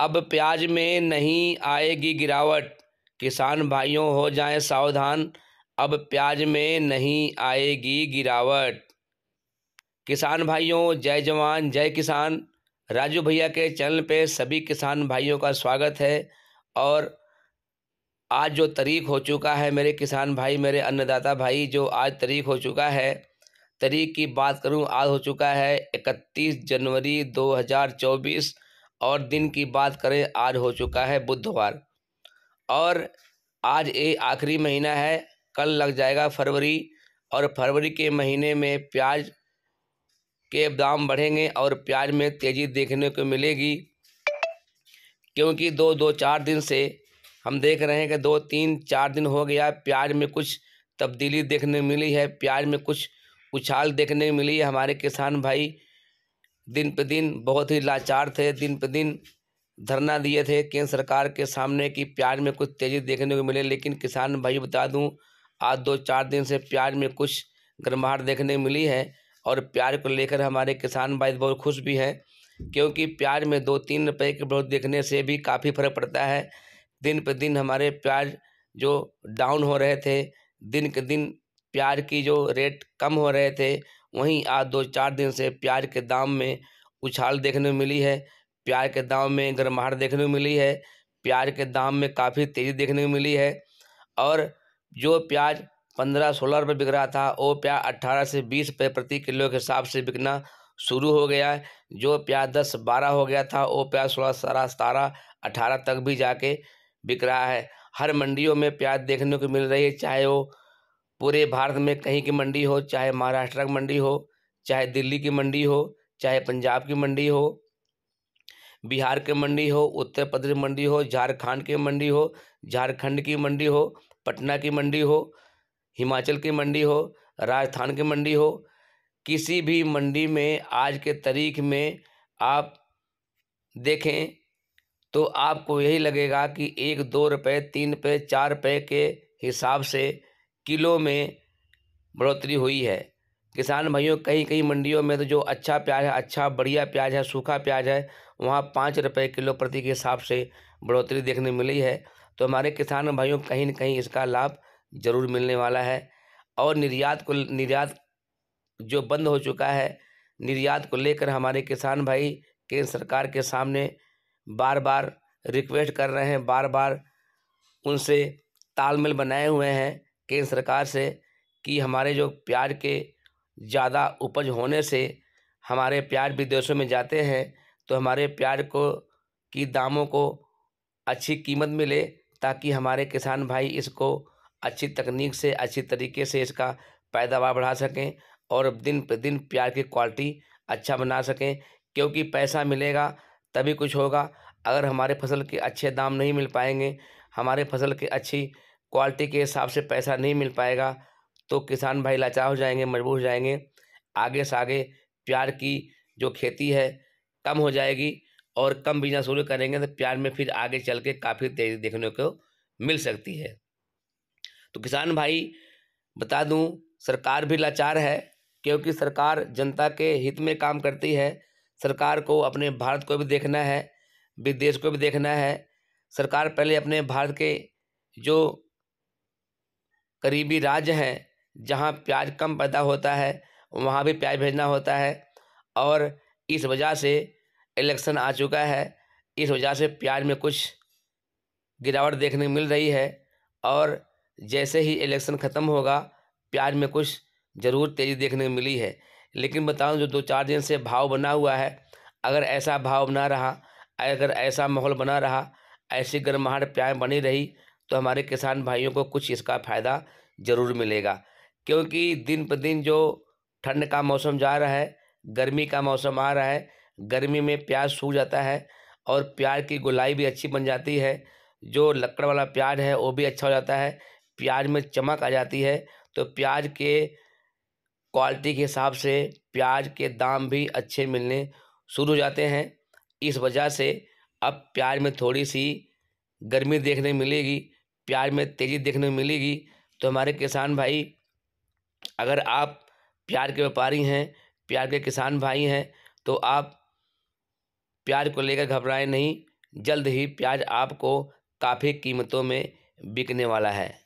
अब प्याज में नहीं आएगी गिरावट किसान भाइयों हो जाएं सावधान अब प्याज में नहीं आएगी गिरावट किसान भाइयों जय जवान जय किसान राजू भैया के चैनल पे सभी किसान भाइयों का स्वागत है और आज जो तरीक हो चुका है मेरे किसान भाई मेरे अन्नदाता भाई जो आज तरीक हो चुका है तरीक की बात करूं आज हो चुका है इकतीस जनवरी दो हज़ार चौबीस और दिन की बात करें आज हो चुका है बुधवार और आज ये आखिरी महीना है कल लग जाएगा फरवरी और फरवरी के महीने में प्याज के दाम बढ़ेंगे और प्याज में तेज़ी देखने को मिलेगी क्योंकि दो दो चार दिन से हम देख रहे हैं कि दो तीन चार दिन हो गया प्याज में कुछ तब्दीली देखने मिली है प्याज में कुछ उछाल देखने मिली है हमारे किसान भाई दिन पे दिन बहुत ही लाचार थे दिन पे दिन धरना दिए थे केंद्र सरकार के सामने कि प्याज में कुछ तेज़ी देखने को मिले लेकिन किसान भाई बता दूं आज दो चार दिन से प्याज में कुछ गर्माहट देखने मिली है और प्याज को लेकर हमारे किसान भाई बहुत खुश भी हैं क्योंकि प्याज में दो तीन रुपए की बहुत देखने से भी काफ़ी फर्क पड़ता है दिन पर दिन हमारे प्याज जो डाउन हो रहे थे दिन के दिन प्याज की जो रेट कम हो रहे थे वहीं आज दो चार दिन से प्याज के दाम में उछाल देखने को मिली है प्याज के दाम में गर्माहट देखने को मिली है प्याज के दाम में काफ़ी तेज़ी देखने को मिली है और जो प्याज पंद्रह सोलह रुपये बिक रहा था वो प्याज अट्ठारह से बीस रुपये प्रति किलो के हिसाब से बिकना शुरू हो गया है जो प्याज दस बारह हो गया था वो प्याज सोलह सत्रह सतारह अठारह तक भी जाके बिक रहा है हर मंडियों में प्याज देखने को मिल रही है चाहे वो पूरे भारत में कहीं की मंडी हो चाहे महाराष्ट्र की मंडी हो चाहे दिल्ली की मंडी हो चाहे पंजाब की मंडी हो बिहार की मंडी हो उत्तर प्रदेश मंडी हो झारखंड की मंडी हो झारखंड की मंडी हो पटना की मंडी हो हिमाचल की मंडी हो राजस्थान की मंडी हो किसी भी मंडी में आज के तारीख में आप देखें तो आपको यही लगेगा कि एक दो रुपये तीन रुपये चार रुपये के हिसाब से किलो में बढ़ोतरी हुई है किसान भाइयों कहीं कहीं मंडियों में तो जो अच्छा प्याज है अच्छा बढ़िया प्याज है सूखा प्याज है वहाँ पाँच रुपये किलो प्रति के हिसाब से बढ़ोतरी देखने मिली है तो हमारे किसान भाइयों कहीं न कहीं इसका लाभ ज़रूर मिलने वाला है और निर्यात को निर्यात जो बंद हो चुका है निर्यात को लेकर हमारे किसान भाई केंद्र सरकार के सामने बार बार रिक्वेस्ट कर रहे हैं बार बार उनसे तालमेल बनाए हुए हैं केंद्र सरकार से कि हमारे जो प्याज के ज़्यादा उपज होने से हमारे प्याज विदेशों में जाते हैं तो हमारे प्याज को की दामों को अच्छी कीमत मिले ताकि हमारे किसान भाई इसको अच्छी तकनीक से अच्छी तरीके से इसका पैदावार बढ़ा सकें और दिन पर दिन प्याज की क्वालिटी अच्छा बना सकें क्योंकि पैसा मिलेगा तभी कुछ होगा अगर हमारे फसल के अच्छे दाम नहीं मिल पाएंगे हमारे फसल के अच्छी क्वालिटी के हिसाब से पैसा नहीं मिल पाएगा तो किसान भाई लाचार हो जाएंगे मजबूर हो जाएंगे आगे से आगे प्यार की जो खेती है कम हो जाएगी और कम बिजनेस शुरू करेंगे तो प्यार में फिर आगे चल के काफ़ी तेज़ी देखने को मिल सकती है तो किसान भाई बता दूं सरकार भी लाचार है क्योंकि सरकार जनता के हित में काम करती है सरकार को अपने भारत को भी देखना है विदेश को भी देखना है सरकार पहले अपने भारत के जो करीबी राज्य हैं जहाँ प्याज कम पैदा होता है वहाँ भी प्याज भेजना होता है और इस वजह से इलेक्सन आ चुका है इस वजह से प्याज में कुछ गिरावट देखने मिल रही है और जैसे ही इलेक्सन ख़त्म होगा प्याज में कुछ ज़रूर तेज़ी देखने को मिली है लेकिन बताऊँ जो दो चार दिन से भाव बना हुआ है अगर ऐसा भाव बना रहा अगर ऐसा माहौल बना रहा ऐसी गर्माहट प्याज बनी रही तो हमारे किसान भाइयों को कुछ इसका फ़ायदा ज़रूर मिलेगा क्योंकि दिन ब दिन जो ठंड का मौसम जा रहा है गर्मी का मौसम आ रहा है गर्मी में प्याज सूख जाता है और प्याज की गुलाई भी अच्छी बन जाती है जो लकड़ वाला प्याज है वो भी अच्छा हो जाता है प्याज में चमक आ जाती है तो प्याज के क्वालिटी के हिसाब से प्याज के दाम भी अच्छे मिलने शुरू हो जाते हैं इस वजह से अब प्याज में थोड़ी सी गर्मी देखने मिलेगी प्याज में तेज़ी देखने मिलेगी तो हमारे किसान भाई अगर आप प्यार के व्यापारी हैं प्यार के किसान भाई हैं तो आप प्याज को लेकर घबराएं नहीं जल्द ही प्याज आपको काफ़ी कीमतों में बिकने वाला है